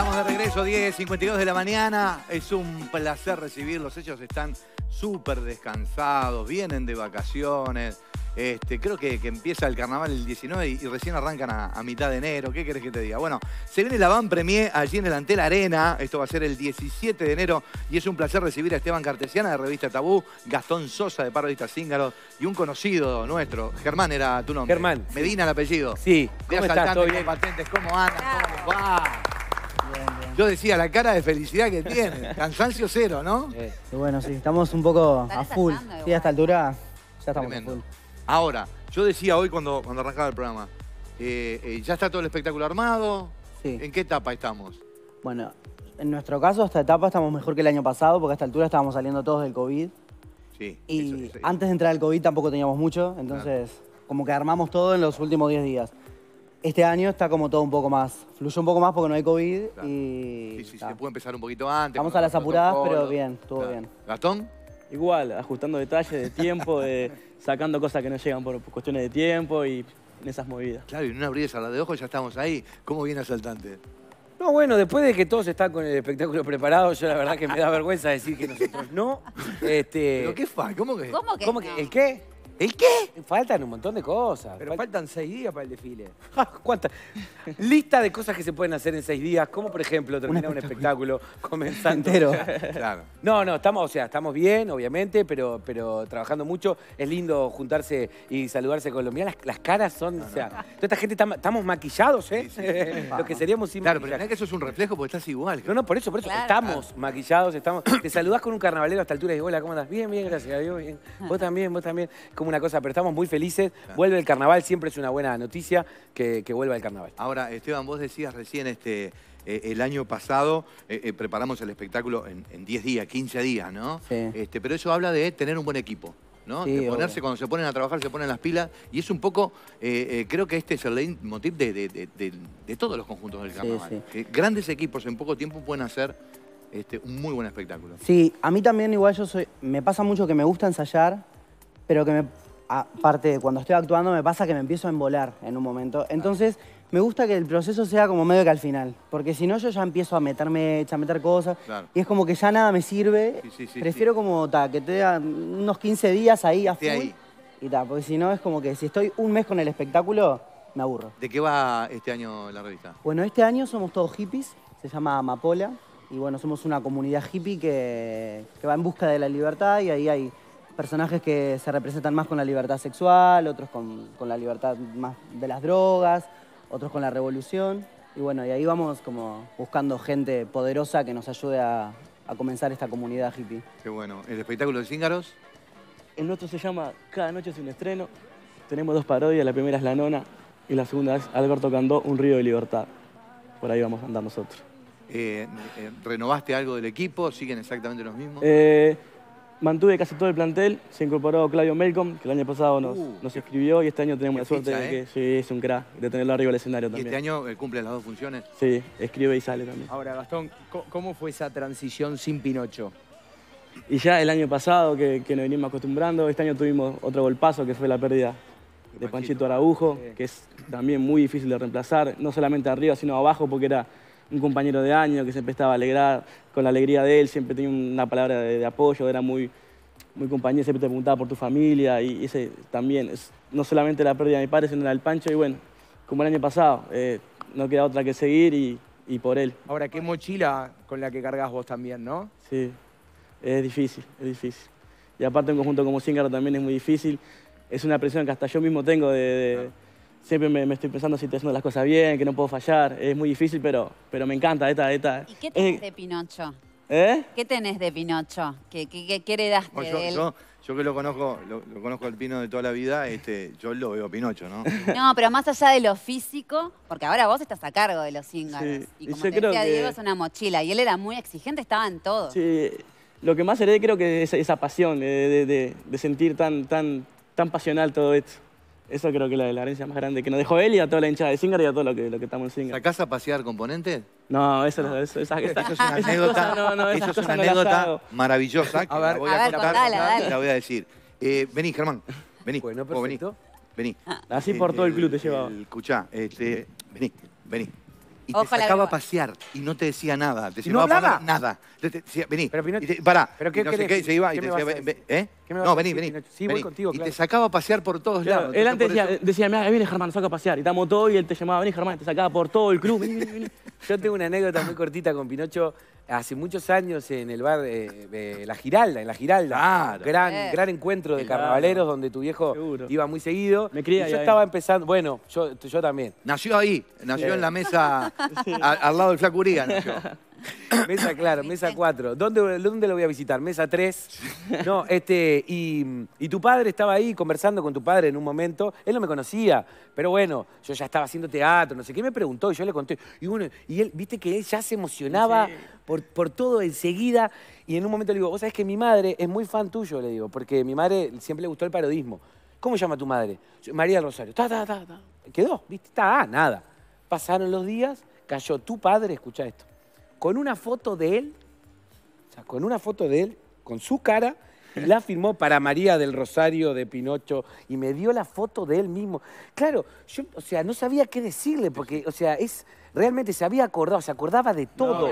Estamos de regreso, 10.52 de la mañana. Es un placer recibirlos. Ellos están súper descansados, vienen de vacaciones. Este, creo que, empieza el carnaval el 19 y, recién arrancan a, mitad de enero. ¿Qué querés que te diga? Bueno, se viene la Van Premier allí en el Antel Arena. Esto va a ser el 17 de enero y es un placer recibir a Esteban Cartesiana de Revista Tabú, Gastón Sosa de Parodista Zíngaro y un conocido nuestro. Germán era tu nombre. Germán. Medina el apellido. Sí. ¿Cómo estás? bien? Patentes. ¿Cómo andas? ¿Cómo va? Yo decía la cara de felicidad que tiene. Cansancio cero, ¿no? Eh, bueno, sí, estamos un poco a full. Sí, a esta altura ya estamos a full. Ahora, yo decía hoy cuando, cuando arrancaba el programa, eh, eh, ya está todo el espectáculo armado. Sí. ¿En qué etapa estamos? Bueno, en nuestro caso, esta etapa estamos mejor que el año pasado, porque a esta altura estábamos saliendo todos del COVID. Sí. Y antes de entrar al COVID tampoco teníamos mucho, entonces como que armamos todo en los últimos 10 días. Este año está como todo un poco más. fluye un poco más porque no hay COVID y... Sí, sí, se puede empezar un poquito antes. Vamos a las apuradas, pero bien, todo bien. ¿Gastón? Igual, ajustando detalles de tiempo, de, sacando cosas que no llegan por cuestiones de tiempo y en esas movidas. Claro, y en una brisa a la de ojos ya estamos ahí. ¿Cómo viene asaltante? No, bueno, después de que todos están con el espectáculo preparado, yo la verdad que me da vergüenza decir que nosotros no. Este, ¿Pero qué fan? ¿Cómo que? ¿Cómo que, ¿El qué? ¿El qué? Faltan un montón de cosas. Pero faltan seis días para el desfile. Ah, ¿Cuántas? Lista de cosas que se pueden hacer en seis días, como por ejemplo terminar un espectáculo comenzando. Entero. Claro. No, no, estamos, o sea, estamos bien, obviamente, pero, pero trabajando mucho. Es lindo juntarse y saludarse con los. las, caras son, o sea, toda esta gente estamos maquillados, ¿eh? Lo que seríamos sin Claro, pero que eso es un reflejo porque estás igual. No, no, por eso, por eso. Estamos maquillados, estamos. Te saludás con un carnavalero a esta altura y dices, hola, ¿cómo andas? Bien, bien, gracias a Dios, bien. Vos también, vos también una cosa, pero estamos muy felices. Vuelve el carnaval, siempre es una buena noticia que, vuelva el carnaval. Ahora, Esteban, vos decías recién este, eh, el año pasado eh, eh, preparamos el espectáculo en, 10 días, 15 días, ¿no? Sí. Este, pero eso habla de tener un buen equipo. ¿no? de ponerse, cuando se ponen a trabajar, se ponen las pilas. Y es un poco, creo que este es el leitmotiv de, todos los conjuntos del carnaval. grandes equipos en poco tiempo pueden hacer este, un muy buen espectáculo. Sí, a mí también igual yo soy, me pasa mucho que me gusta ensayar, pero que me aparte de cuando estoy actuando, me pasa que me empiezo a embolar en un momento. Entonces, me gusta que el proceso sea como medio que al final, porque si no yo ya empiezo a meterme, a meter cosas, y es como que ya nada me sirve. Prefiero como que te dé unos 15 días ahí a full, ahí. y porque si no es como que si estoy un mes con el espectáculo, me aburro. ¿De qué va este año la revista? Bueno, este año somos todos hippies, se llama Amapola, y bueno, somos una comunidad hippie que va en busca de la libertad, y ahí hay personajes que se representan más con la libertad sexual, otros con, la libertad más de las drogas, otros con la revolución. Y bueno, y ahí vamos como buscando gente poderosa que nos ayude a, comenzar esta comunidad hippie. Qué bueno. ¿El espectáculo de Cíngaros? El nuestro se llama Cada noche es un estreno. Tenemos dos parodias, la primera es La Nona y la segunda es Alberto Candó, Un río de libertad. Por ahí vamos a andar nosotros. Eh, eh, ¿Renovaste algo del equipo? ¿Siguen exactamente los mismos? Eh, Mantuve casi todo el plantel, se incorporó Claudio Melcom, que el año pasado nos, uh. escribió y este año tenemos la suerte de ¿eh? que es un crack, de tenerlo arriba del escenario también. ¿Y este año eh, cumple las dos funciones? Sí, escribe y sale también. Ahora, Gastón, ¿cómo fue esa transición sin Pinocho? Y ya el año pasado que, nos venimos acostumbrando, este año tuvimos otro golpazo que fue la pérdida de, Panchito, Araujo, que es también muy difícil de reemplazar, no solamente arriba sino abajo porque era un compañero de año que siempre estaba alegrado, con la alegría de él, siempre tenía una palabra de, apoyo, era muy, muy compañero, siempre te preguntaba por tu familia y ese también, no solamente la pérdida de mi padre, sino la del Pancho y bueno, como el año pasado, eh, no queda otra que seguir y, por él. Ahora, qué mochila con la que cargas vos también, ¿no? Sí, es difícil, es difícil. Y aparte un conjunto como Zíngaro también es muy difícil. Es una presión que hasta yo mismo tengo de, siempre me, estoy pensando si estoy haciendo las cosas bien, que no puedo fallar. Es muy difícil, pero, pero me encanta. Esta, esta. ¿Y qué tenés eh, de Pinocho? ¿Eh? ¿Qué tenés de Pinocho? ¿Qué, qué, qué heredaste yo, Yo, que lo conozco, lo, conozco al Pino de toda la vida, este, yo lo veo Pinocho, ¿no? No, pero más allá de lo físico, porque ahora vos estás a cargo de los cíngaros. Y como te creo Diego es una mochila. Y él era muy exigente, estaba en todo. Sí, lo que más heredé creo que es esa, pasión eh, de, de sentir tan, tan, tan pasional todo esto. Eso creo que es la, la herencia más grande que nos dejó él y a toda la hinchada de Singer y a todo lo que, lo que estamos en Singer. ¿Sacás a pasear componentes? No, eso, Eso, esa, eso, es una anécdota, no, no, es maravillosa que a ver, voy a, contar, y la voy a decir. Eh, vení, Germán, vení. Bueno, perfecto. Vení, ah. Así por eh, todo el club te llevaba. Escuchá, este, vení, vení y te sacaba a pasear y no te decía nada. ¿Y no hablaba? nada. vení, pará. ¿Pero qué, no sé qué, se iba y te decía, ¿eh? No, vení, vení. Sí, voy contigo, claro. Y te sacaba a pasear por todos lados. Él antes decía, decía, eh, mira, viene Germán, nos saca a pasear. Y estábamos todos y él te llamaba, vení Germán, te sacaba por todo el club, vení, vení, vení. Yo tengo una anécdota muy cortita con Pinocho hace muchos años en el bar de, La Giralda, en La Giralda. Claro. Gran, eh. gran encuentro de carnavaleros donde tu viejo iba muy seguido. Me yo estaba empezando, bueno, yo, yo, también. Nació ahí, nació en la eh. mesa al, lado del Flacuría, nació. mesa, claro, mesa 4. ¿Dónde, ¿Dónde lo voy a visitar? Mesa 3. No, este, y, tu padre estaba ahí conversando con tu padre en un momento. Él no me conocía, pero bueno, yo ya estaba haciendo teatro, no sé qué me preguntó y yo le conté. Y y él, viste que él ya se emocionaba por, por todo enseguida. Y en un momento le digo, vos sabés que mi madre es muy fan tuyo, le digo, porque mi madre siempre le gustó el parodismo. ¿Cómo llama tu madre? María Rosario. Quedó, ¿viste? Ta, nada. Pasaron los días, cayó tu padre, escucha esto con una foto de él, o sea, con una foto de él, con su cara, y la firmó para María del Rosario de Pinocho y me dio la foto de él mismo. Claro, yo, o sea, no sabía qué decirle porque, o sea, es realmente se había acordado, se acordaba de todo,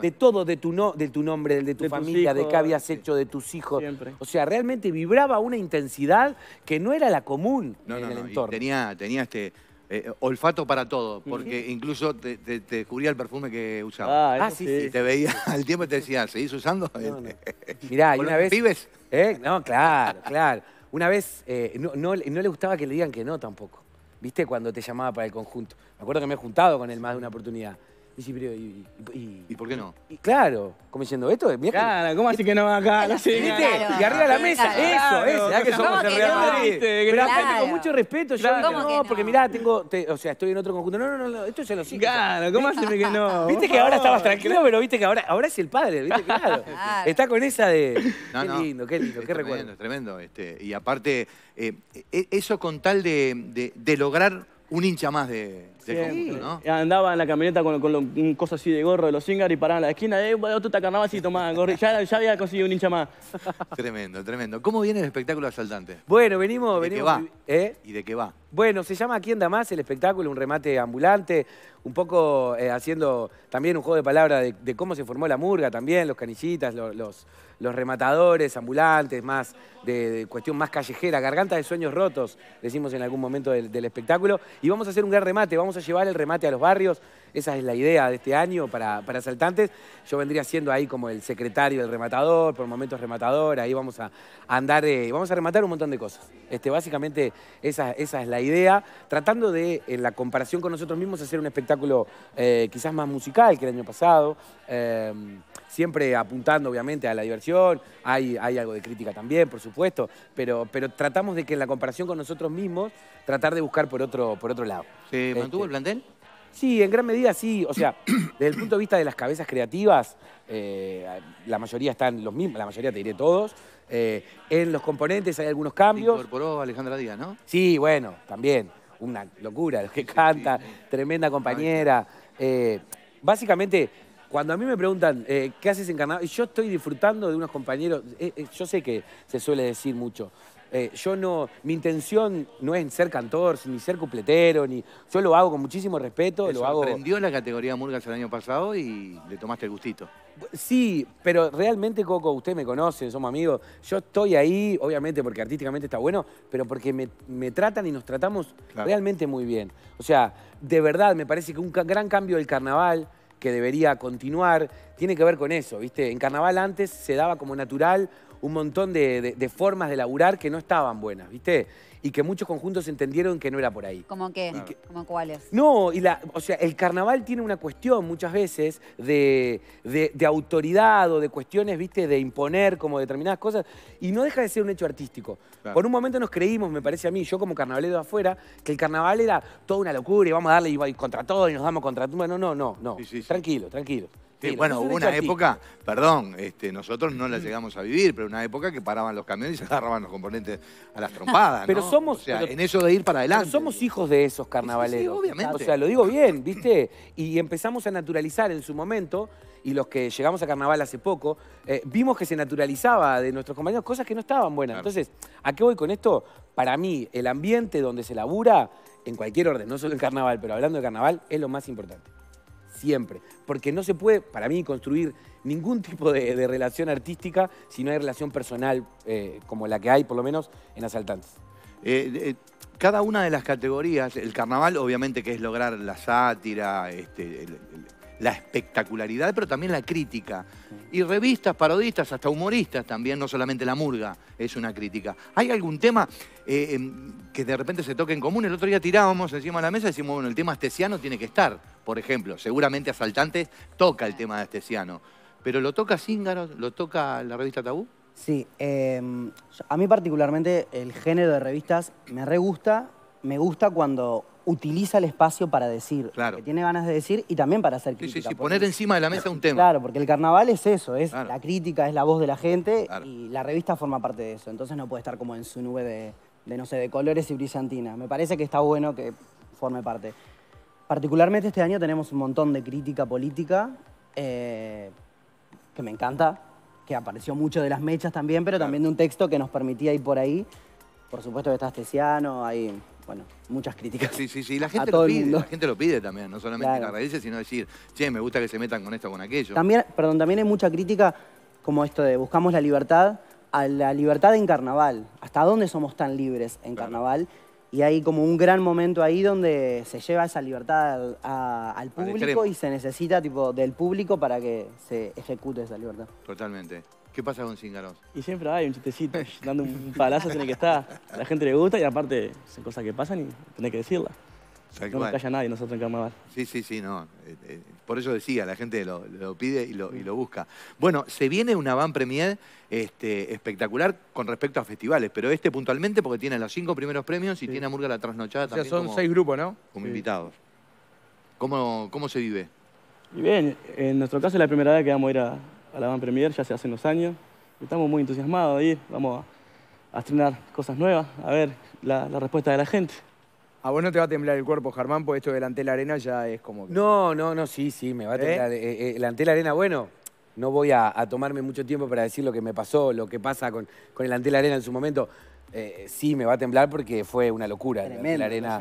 de todo, de, tu no, de tu nombre, de tu familia, de qué habías hecho, de tus hijos. O sea, realmente vibraba una intensidad que no era la común en el entorno. Tenía, tenía este eh, olfato para todo, porque incluso te, te, descubría el perfume que usaba. Ah, ah sí, sí. Y te veía al tiempo y te decía, ¿seguís usando? Mirá, y una vez... ¿Vives? ¿Eh? No, claro, claro. Una vez eh, no, no le gustaba que le digan que no tampoco. ¿Viste? Cuando te llamaba para el conjunto. Me acuerdo que me he juntado con él más de una oportunidad. Y por qué no? claro, como diciendo, esto Claro, ¿cómo así que no acá? La ¿Viste? Y arriba de la mesa, eso, eso, ya que somos el Real Madrid. Pero aparte con mucho respeto, yo no, no, porque mirá, tengo, o sea, estoy en otro conjunto. No, no, no, esto ya lo siento. Claro, ¿cómo así que no? Viste que ahora estabas tranquilo, pero viste que ahora, ahora es el padre, viste, claro. Está con esa de. qué lindo, qué lindo, qué recuerdo. Tremendo, es tremendo. Este, y aparte, eh, e, eso con tal de, de lograr un hincha más de, de Andaba en la camioneta con, un coso así de gorro de los Singer y paraba en la esquina, eh, otro te carnabas y gorro. Ya, había conseguido un hincha más. Tremendo, tremendo. ¿Cómo viene el espectáculo Asaltante? Bueno, venimos... ¿De qué va? ¿Eh? ¿Y de qué va? Bueno, se llama ¿Quién da más? El espectáculo, un remate ambulante, un poco eh, haciendo también un juego de palabras de, cómo se formó la murga también, los canillitas, los los rematadores, ambulantes, más de, cuestión más callejera, garganta de sueños rotos, decimos en algún momento del, espectáculo. Y vamos a hacer un gran remate, vamos a llevar el remate a los barrios. Esa es la idea de este año para, para Saltantes. Yo vendría siendo ahí como el secretario del rematador, por momentos rematador, ahí vamos a andar, eh, vamos a rematar un montón de cosas. Este, básicamente esa, esa es la idea, tratando de, en la comparación con nosotros mismos, hacer un espectáculo eh, quizás más musical que el año pasado. Em, siempre apuntando obviamente a la diversión, hay, hay algo de crítica también, por supuesto, pero, pero tratamos de que en la comparación con nosotros mismos, tratar de buscar por otro, por otro lado. ¿Se mantuvo este, el plantel? Sí, en gran medida sí. O sea, desde el punto de vista de las cabezas creativas, eh, la mayoría están los mismos, la mayoría te diré todos. Eh, en los componentes hay algunos cambios. Se incorporó Alejandra Díaz, ¿no? Sí, bueno, también. Una locura, los que canta, tremenda compañera. Eh, básicamente cuando a mí me preguntan, eh, ¿qué haces en Carnaval? Yo estoy disfrutando de unos compañeros, eh, eh, yo sé que se suele decir mucho. yo no, mi intención no es ser cantor, ni ser cupletero, ni. Yo lo hago con muchísimo respeto. Te lo la categoría Murgas el año pasado y le tomaste el gustito. Sí, pero realmente, Coco, usted me conoce, somos amigos. Yo estoy ahí, obviamente, porque artísticamente está bueno, pero porque me, tratan y nos tratamos realmente muy bien. O sea, de verdad, me parece que un gran cambio del carnaval que debería continuar, tiene que ver con eso, ¿viste? En carnaval antes se daba como natural un montón de, formas de laburar que no estaban buenas, ¿viste? y que muchos conjuntos entendieron que no era por ahí. ¿Cómo qué? ¿Cómo cuáles? No, y la, o sea, el carnaval tiene una cuestión muchas veces de, autoridad o de cuestiones, viste, de imponer como determinadas cosas y no deja de ser un hecho artístico. Por un momento nos creímos, me parece a mí, yo como carnavalero de afuera, que el carnaval era toda una locura y vamos a darle y, contra todo y nos damos contra todo. No, no, no, no. Tranquilo, tranquilo bueno, hubo una época, perdón, este, nosotros no la llegamos a vivir, pero una época que paraban los camiones y se agarraban los componentes a las trompadas. Pero somos. en eso de ir para adelante. somos hijos de esos carnavaleros. Sí, obviamente. O sea, lo digo bien, ¿viste? Y empezamos a naturalizar en su momento, y los que llegamos a carnaval hace poco, eh, vimos que se naturalizaba de nuestros compañeros cosas que no estaban buenas. Entonces, ¿a qué voy con esto? Para mí, el ambiente donde se labura, en cualquier orden, no solo en carnaval, pero hablando de carnaval, es lo más importante. Porque no se puede, para mí, construir ningún tipo de, relación artística si no hay relación personal eh, como la que hay, por lo menos, en Asaltantes. Eh, eh, cada una de las categorías, el carnaval obviamente que es lograr la sátira, este, el, la espectacularidad, pero también la crítica. Y revistas, parodistas, hasta humoristas también, no solamente la murga es una crítica. ¿Hay algún tema eh, em, que de repente se toque en común? El otro día tirábamos encima de la mesa y decimos, bueno, el tema astesiano tiene que estar, por ejemplo. Seguramente Asaltantes toca el tema de astesiano. ¿Pero lo toca Zíngaro? ¿Lo toca la revista Tabú? Sí, em, a mí particularmente el género de revistas me re gusta me gusta cuando utiliza el espacio para decir lo que tiene ganas de decir y también para hacer crítica. Sí, sí, sí. poner encima de la mesa un tema. Claro, porque el carnaval es eso, es la crítica, es la voz de la gente y la revista forma parte de eso. Entonces no puede estar como en su nube de, no sé, de colores y brillantina. Me parece que está bueno que forme parte. Particularmente este año tenemos un montón de crítica política eh, que me encanta, que apareció mucho de las mechas también, pero también de un texto que nos permitía ir por ahí. Por supuesto que está Estesiano, hay bueno, muchas críticas. Sí, sí, sí. La gente, lo pide, la gente lo pide también, no solamente las raíces sino decir, che, me gusta que se metan con esto o con aquello. También, perdón, también hay mucha crítica como esto de buscamos la libertad, a la libertad en carnaval. ¿Hasta dónde somos tan libres en carnaval? Y hay como un gran momento ahí donde se lleva esa libertad al, público y se necesita tipo del público para que se ejecute esa libertad. Totalmente. ¿Qué pasa con Cíngaros? Y siempre hay un chistecito, dando un palazo tiene que está. la gente le gusta y aparte son cosas que pasan y tenés que decirlas. no nos calla nadie nosotros en Carnaval. Sí, sí, sí, no. Eh, eh, por eso decía, la gente lo, pide y lo, busca. Bueno, se viene una van premier este, espectacular con respecto a festivales, pero este puntualmente porque tiene los cinco primeros premios y tiene a Murga la trasnochada o sea, son seis grupos, ¿no? Como invitados. ¿Cómo, ¿Cómo se vive? Y bien, en nuestro caso es la primera vez que vamos a ir a, a la Van Premier, ya se hacen unos años. Estamos muy entusiasmados ahí, vamos a, estrenar cosas nuevas, a ver la, respuesta de la gente. A vos no te va a temblar el cuerpo, Germán, porque esto delante de la arena ya es como No, no, no, sí, sí, me va a ¿Eh? temblar. Eh, eh, el arena, bueno, no voy a, tomarme mucho tiempo para decir lo que me pasó, lo que pasa con, con el Antel arena en su momento. sí, me va a temblar porque fue una locura. Tremendo, la arena.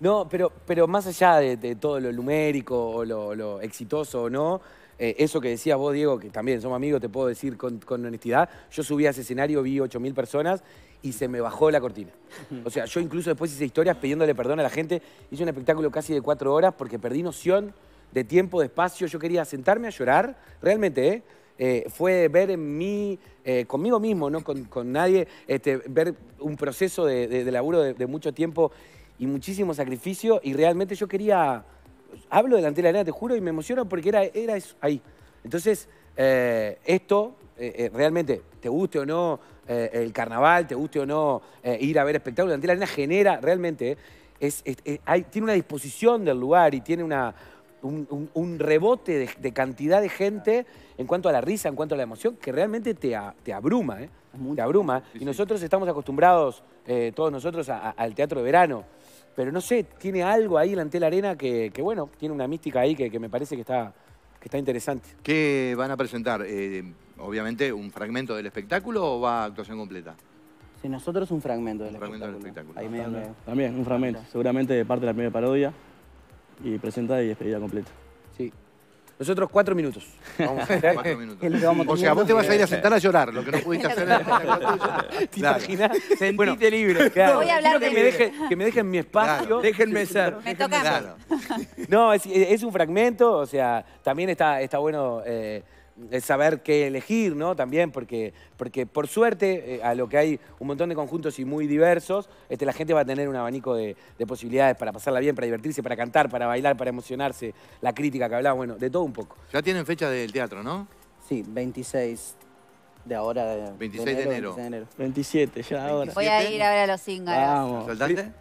No, pero, pero más allá de, todo lo numérico o lo exitoso o no, eh, eso que decías vos, Diego, que también somos amigos, te puedo decir con, honestidad, yo subí a ese escenario, vi 8.000 personas y se me bajó la cortina. O sea, yo incluso después hice historias pidiéndole perdón a la gente. Hice un espectáculo casi de cuatro horas porque perdí noción de tiempo, de espacio. Yo quería sentarme a llorar, realmente, ¿eh? Eh, fue ver en mí, conmigo mismo, no con, nadie, este, ver un proceso de, laburo de, mucho tiempo y muchísimo sacrificio y realmente yo quería pues, hablo delante de la arena, te juro, y me emociono porque era, era eso, ahí. Entonces, eh, esto, eh, eh, realmente, te guste o no el carnaval, te guste o no ir a ver espectáculos, delante de la arena genera, realmente, es, tiene una disposición del lugar y tiene un, rebote de, cantidad de gente en cuanto a la risa, en cuanto a la emoción, que realmente te, abruma, Te abruma. y nosotros estamos acostumbrados, todos nosotros, al teatro de verano pero no sé, tiene algo ahí en la Arena que, bueno, tiene una mística ahí que, me parece que está, que está interesante. ¿Qué van a presentar? Eh, obviamente, un fragmento del espectáculo o va a actuación completa? Sí, nosotros un fragmento del, un fragmento espectáculo. Del espectáculo. también, un fragmento, seguramente parte de la primera parodia y presenta y despedida completa. Nosotros cuatro minutos. Vamos a cuatro minutos. o sea, vos te vas a ir a sentar a llorar, lo que no pudiste hacer en el tuyo. ¿Te imaginas? Sentite libre. Voy a hablar que, de me Dejen, que me dejen mi espacio. Déjenme ser. Me toca. Claro. No, es, un fragmento, o sea, también está, bueno... Eh, es saber qué elegir, ¿no? También, porque, porque por suerte, eh, a lo que hay un montón de conjuntos y muy diversos, este, la gente va a tener un abanico de, posibilidades para pasarla bien, para divertirse, para cantar, para bailar, para emocionarse, la crítica que hablaba, bueno, de todo un poco. Ya tienen fecha del teatro, ¿no? Sí, 26 de ahora. 26 de enero. 27, ya ahora. Voy a ir a ver a los Vamos. ¿Saltante?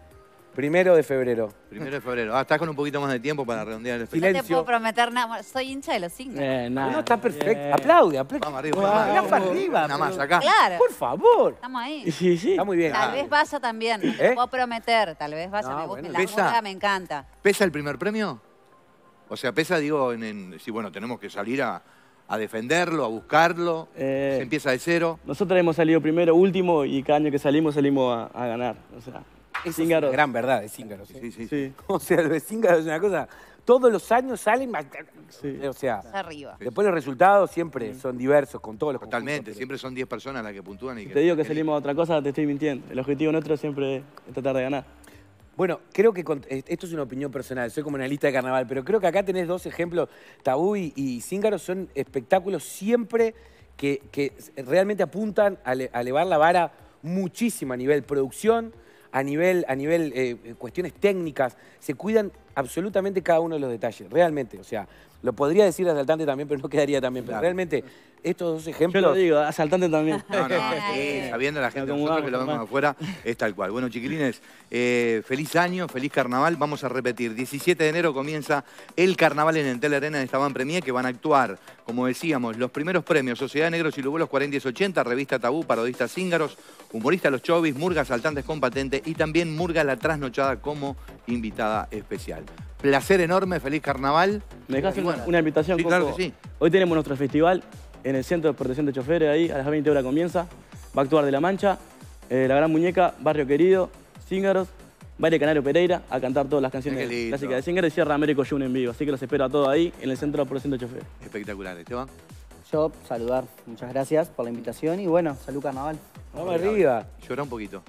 Primero de febrero. Primero de febrero. Ah, estás con un poquito más de tiempo para redondear el espectáculo. No te puedo prometer nada. Soy hincha de los cinco. Eh, nada. No, está eh. perfecto. Aplaude, aplaude. Vamos arriba. Vamos, arriba. Nada más, acá. Claro. Por favor. Estamos ahí. Sí, sí. Está muy bien. Tal vez vaya también. No te ¿Eh? puedo prometer. Tal vez vaya. No, me La me encanta. ¿Pesa el primer premio? O sea, pesa, digo, en, en bueno, tenemos que salir a, defenderlo, a buscarlo. Eh, se empieza de cero. Nosotros hemos salido primero, último, y cada año que salimos, salimos a, a ganar. O sea, es gran verdad es cíngaros. ¿eh? Sí, sí, sí. O sea, lo de es una cosa. Todos los años salen. O sea, arriba. Después los resultados siempre son diversos con todos los Totalmente, siempre son 10 personas las que puntúan. Y te digo que, salimos a otra cosa, te estoy mintiendo. El objetivo nuestro siempre es tratar de ganar. Bueno, creo que eh, esto es una opinión personal, soy como analista de carnaval, pero creo que acá tenés dos ejemplos, Tabú y, y son espectáculos siempre que, realmente apuntan a elevar la vara muchísimo a nivel producción, a nivel, a nivel eh, eh, cuestiones técnicas, se cuidan absolutamente cada uno de los detalles, realmente. O sea, lo podría decir asaltante también, pero no quedaría también. Pero realmente, estos dos ejemplos... digo, asaltante también. No, no, eh, sabiendo la gente nosotros que lo vemos afuera, es tal cual. Bueno, chiquilines, eh, feliz año, feliz carnaval. Vamos a repetir, 17 de enero comienza el carnaval en Entel Arena de Estaban Premier, que van a actuar, como decíamos, los primeros premios, Sociedad de Negros y 40 y 80, Revista Tabú, Parodistas Cíngaros, Humorista Los Chovis, Murga Asaltantes con y también Murga La Trasnochada como invitada especial. Placer enorme, feliz carnaval. ¿Me dejás una, invitación? Sí, Hoy tenemos nuestro festival en el Centro de Protección de Choferes, ahí a las 20 horas comienza. Va a actuar De La Mancha, eh, La Gran Muñeca, Barrio Querido, Cíngaros, Baile Canario Pereira, a cantar todas las canciones clásicas de Cíngaros y cierra Américo June en vivo. Así que los espero a todos ahí en el Centro de Protección de Choferes. Espectacular, Esteban. Yo, saludar. Muchas gracias por la invitación y bueno, salud carnaval. Vamos arriba. Llora un poquito.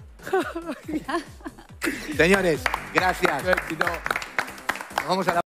Señores, gracias. Vamos a la